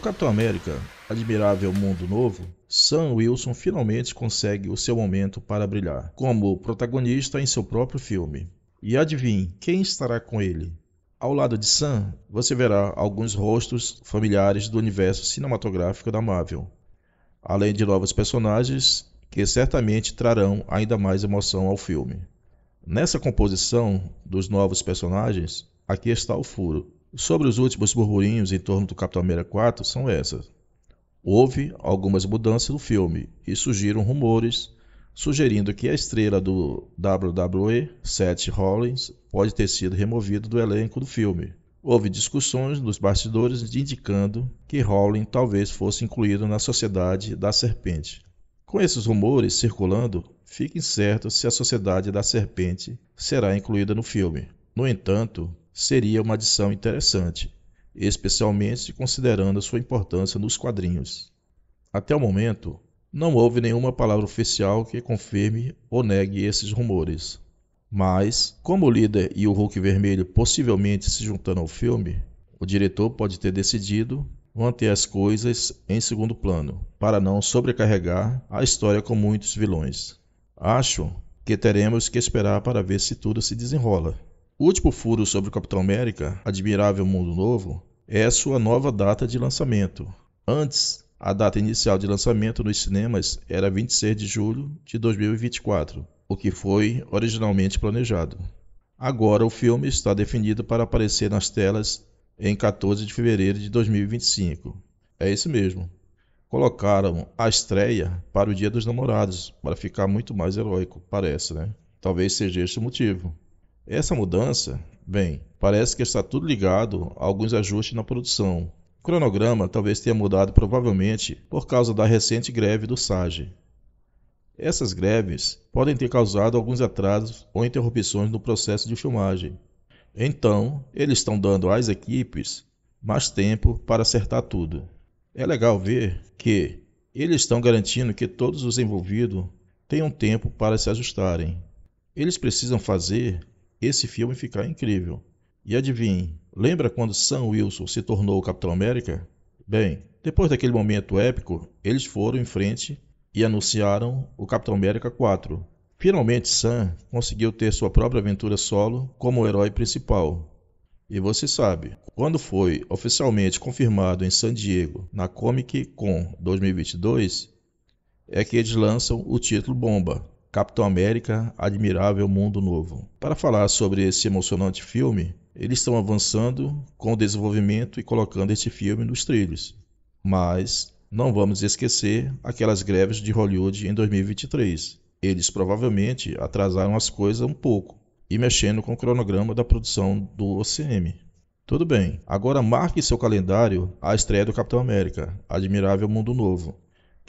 No Capitão América, Admirável Mundo Novo, Sam Wilson finalmente consegue o seu momento para brilhar, como protagonista em seu próprio filme. E adivinhe, quem estará com ele? Ao lado de Sam, você verá alguns rostos familiares do universo cinematográfico da Marvel, além de novos personagens que certamente trarão ainda mais emoção ao filme. Nessa composição dos novos personagens, aqui está o furo. Sobre os últimos burburinhos em torno do Capitão América 4 são essas. Houve algumas mudanças no filme e surgiram rumores sugerindo que a estrela do WWE, Seth Rollins, pode ter sido removido do elenco do filme. Houve discussões nos bastidores indicando que Rollins talvez fosse incluído na Sociedade da Serpente. Com esses rumores circulando, fique incerto se a Sociedade da Serpente será incluída no filme. No entanto, seria uma adição interessante, especialmente considerando sua importância nos quadrinhos. Até o momento, não houve nenhuma palavra oficial que confirme ou negue esses rumores. Mas, como o líder e o Hulk Vermelho possivelmente se juntaram ao filme, o diretor pode ter decidido manter as coisas em segundo plano, para não sobrecarregar a história com muitos vilões. Acho que teremos que esperar para ver se tudo se desenrola. O último furo sobre o Capitão América, Admirável Mundo Novo, é sua nova data de lançamento. Antes, a data inicial de lançamento nos cinemas era 26 de julho de 2024, o que foi originalmente planejado. Agora, o filme está definido para aparecer nas telas em 14 de fevereiro de 2025. É isso mesmo. Colocaram a estreia para o Dia dos Namorados, para ficar muito mais heróico, parece, né? Talvez seja este o motivo. Essa mudança, bem, parece que está tudo ligado a alguns ajustes na produção. O cronograma talvez tenha mudado provavelmente por causa da recente greve do SAGE. Essas greves podem ter causado alguns atrasos ou interrupções no processo de filmagem. Então, eles estão dando às equipes mais tempo para acertar tudo. É legal ver que eles estão garantindo que todos os envolvidos tenham tempo para se ajustarem. Eles precisam fazer esse filme ficar incrível. E adivinhe, lembra quando Sam Wilson se tornou o Capitão América? Bem, depois daquele momento épico, eles foram em frente e anunciaram o Capitão América 4. Finalmente, Sam conseguiu ter sua própria aventura solo como herói principal. E você sabe, quando foi oficialmente confirmado em San Diego na Comic Con 2022, é que eles lançam o título Bomba, Capitão América, Admirável Mundo Novo. Para falar sobre esse emocionante filme, eles estão avançando com o desenvolvimento e colocando este filme nos trilhos. Mas não vamos esquecer aquelas greves de Hollywood em 2023. Eles provavelmente atrasaram as coisas um pouco e mexendo com o cronograma da produção do OCM. Tudo bem, agora marque seu calendário a estreia do Capitão América, Admirável Mundo Novo,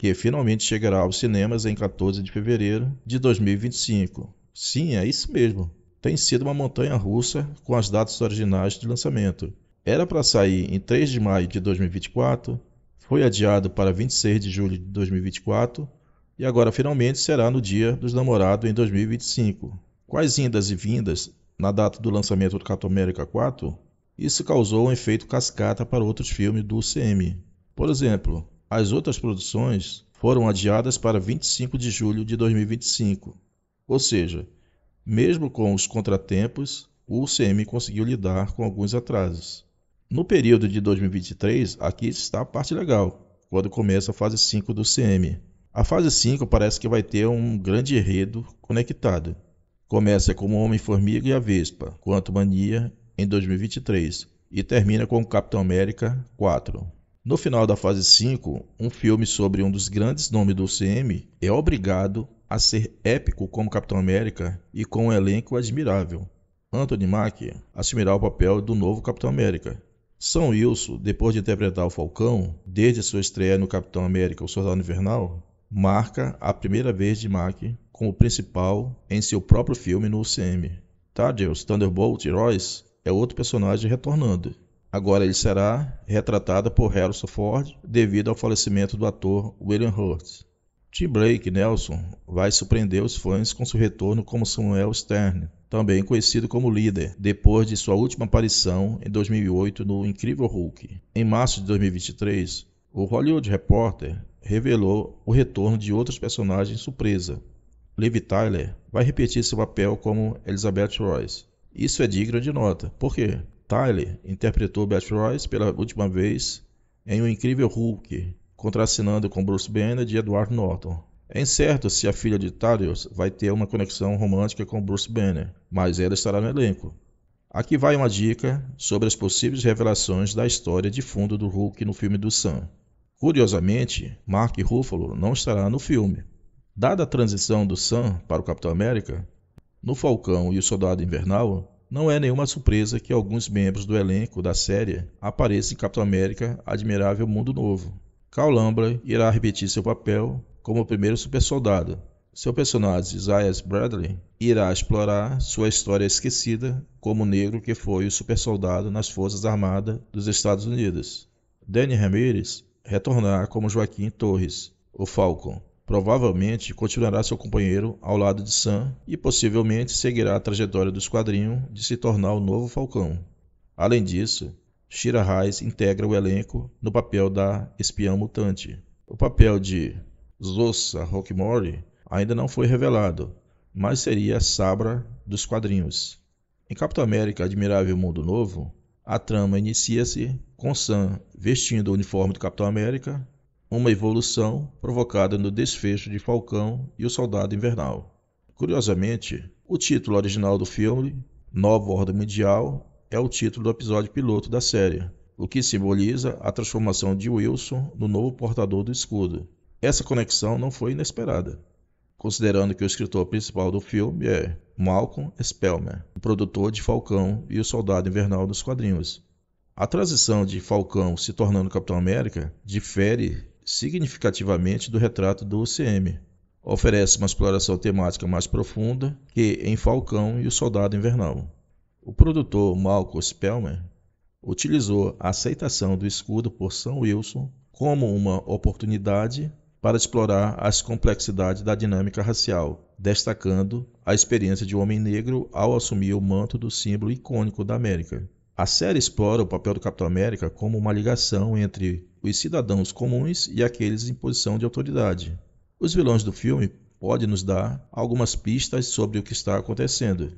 que finalmente chegará aos cinemas em 14 de fevereiro de 2025. Sim, é isso mesmo. Tem sido uma montanha russa com as datas originais de lançamento. Era para sair em 3 de maio de 2024, foi adiado para 26 de julho de 2024 e agora finalmente será no Dia dos Namorados em 2025. Quais indas e vindas na data do lançamento do Capitão América 4? Isso causou um efeito cascata para outros filmes do UCM. Por exemplo, as outras produções foram adiadas para 25 de julho de 2025. Ou seja, mesmo com os contratempos, o UCM conseguiu lidar com alguns atrasos. No período de 2023, aqui está a parte legal, quando começa a fase 5 do CM. A fase 5 parece que vai ter um grande enredo conectado. Começa o Homem-Formiga e a Vespa, quanto Mania, em 2023, e termina com Capitão América 4. No final da fase 5, um filme sobre um dos grandes nomes do CM é obrigado a ser épico como Capitão América e com um elenco admirável. Anthony Mack assumirá o papel do novo Capitão América. São Wilson, depois de interpretar o Falcão, desde sua estreia no Capitão América O Soldado Invernal, marca a primeira vez de Mack como principal em seu próprio filme no UCM. Thaddeus Thunderbolt Royce é outro personagem retornando, Agora ele será retratado por Harrison Ford devido ao falecimento do ator William Hurt. Tim Blake Nelson vai surpreender os fãs com seu retorno como Samuel Stern, também conhecido como líder, depois de sua última aparição em 2008 no Incrível Hulk. Em março de 2023, o Hollywood Reporter revelou o retorno de outros personagens surpresa. Liv Tyler vai repetir seu papel como Elizabeth Royce. Isso é digno de nota. Por quê? Tyler interpretou Beth Royce pela última vez em O Incrível Hulk, contracenando com Bruce Banner e Edward Norton. É incerto se a filha de Tarius vai ter uma conexão romântica com Bruce Banner, mas ela estará no elenco. Aqui vai uma dica sobre as possíveis revelações da história de fundo do Hulk no filme do Sam. Curiosamente, Mark Ruffalo não estará no filme. Dada a transição do Sam para o Capitão América, no Falcão e o Soldado Invernal, não é nenhuma surpresa que alguns membros do elenco da série apareçam em Capitão América Admirável Mundo Novo. Carl Lambra irá repetir seu papel como o primeiro super soldado. Seu personagem, Zayas Bradley, irá explorar sua história esquecida como negro que foi o super soldado nas Forças Armadas dos Estados Unidos. Danny Ramirez retornará como Joaquim Torres, o Falcon provavelmente continuará seu companheiro ao lado de Sam e possivelmente seguirá a trajetória do esquadrinho de se tornar o novo Falcão. Além disso, Shira Reis integra o elenco no papel da espiã mutante. O papel de Zossa Rockmore ainda não foi revelado, mas seria a Sabra dos quadrinhos. Em Capitão América Admirável Mundo Novo, a trama inicia-se com Sam vestindo o uniforme do Capitão América uma evolução provocada no desfecho de Falcão e o Soldado Invernal. Curiosamente, o título original do filme, Nova Ordem Mundial, é o título do episódio piloto da série, o que simboliza a transformação de Wilson no novo portador do escudo. Essa conexão não foi inesperada, considerando que o escritor principal do filme é Malcolm Spellman, o produtor de Falcão e o Soldado Invernal dos quadrinhos. A transição de Falcão se tornando Capitão América difere significativamente do retrato do UCM. Oferece uma exploração temática mais profunda que em Falcão e o Soldado Invernal. O produtor Malcolm Spellman utilizou a aceitação do escudo por Sam Wilson como uma oportunidade para explorar as complexidades da dinâmica racial, destacando a experiência de um homem negro ao assumir o manto do símbolo icônico da América. A série explora o papel do Capitão América como uma ligação entre os cidadãos comuns e aqueles em posição de autoridade. Os vilões do filme podem nos dar algumas pistas sobre o que está acontecendo.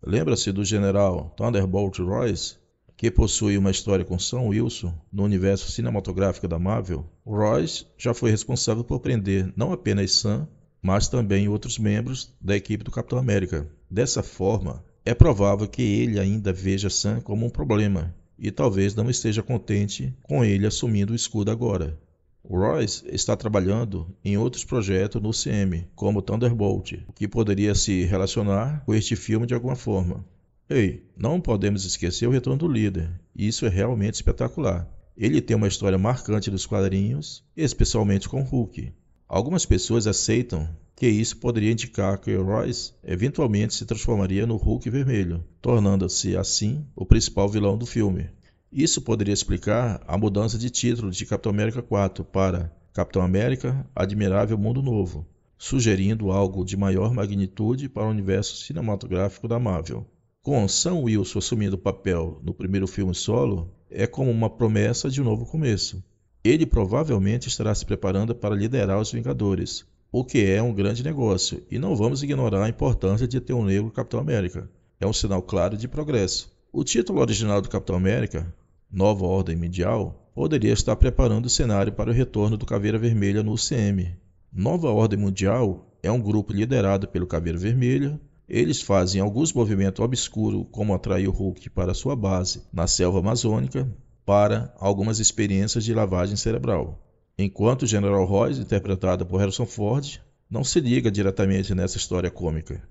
Lembra-se do general Thunderbolt Royce, que possui uma história com Sam Wilson no universo cinematográfico da Marvel? Royce já foi responsável por prender não apenas Sam, mas também outros membros da equipe do Capitão América. Dessa forma, é provável que ele ainda veja Sam como um problema e talvez não esteja contente com ele assumindo o escudo agora. Royce está trabalhando em outros projetos no CM, como Thunderbolt, que poderia se relacionar com este filme de alguma forma. Ei, não podemos esquecer o retorno do líder. Isso é realmente espetacular. Ele tem uma história marcante dos quadrinhos, especialmente com Hulk. Algumas pessoas aceitam que isso poderia indicar que Royce eventualmente se transformaria no Hulk Vermelho, tornando-se assim o principal vilão do filme. Isso poderia explicar a mudança de título de Capitão América 4 para Capitão América Admirável Mundo Novo, sugerindo algo de maior magnitude para o universo cinematográfico da Marvel. Com Sam Wilson assumindo o papel no primeiro filme solo, é como uma promessa de um novo começo. Ele provavelmente estará se preparando para liderar os Vingadores, o que é um grande negócio, e não vamos ignorar a importância de ter um negro Capitão América. É um sinal claro de progresso. O título original do Capitão América, Nova Ordem Mundial, poderia estar preparando o cenário para o retorno do Caveira Vermelha no UCM. Nova Ordem Mundial é um grupo liderado pelo Caveira Vermelha, eles fazem alguns movimentos obscuros, como atrair o Hulk para sua base na selva amazônica, para algumas experiências de lavagem cerebral. Enquanto General Royce, interpretada por Harrison Ford, não se liga diretamente nessa história cômica.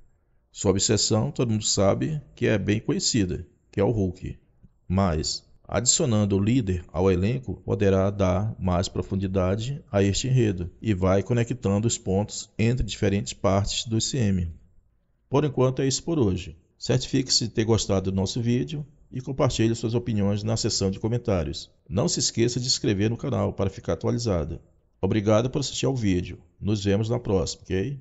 Sua obsessão, todo mundo sabe que é bem conhecida, que é o Hulk. Mas, adicionando o líder ao elenco, poderá dar mais profundidade a este enredo e vai conectando os pontos entre diferentes partes do ICM. Por enquanto é isso por hoje. Certifique-se de ter gostado do nosso vídeo, e compartilhe suas opiniões na seção de comentários. Não se esqueça de se inscrever no canal para ficar atualizado. Obrigado por assistir ao vídeo. Nos vemos na próxima, ok?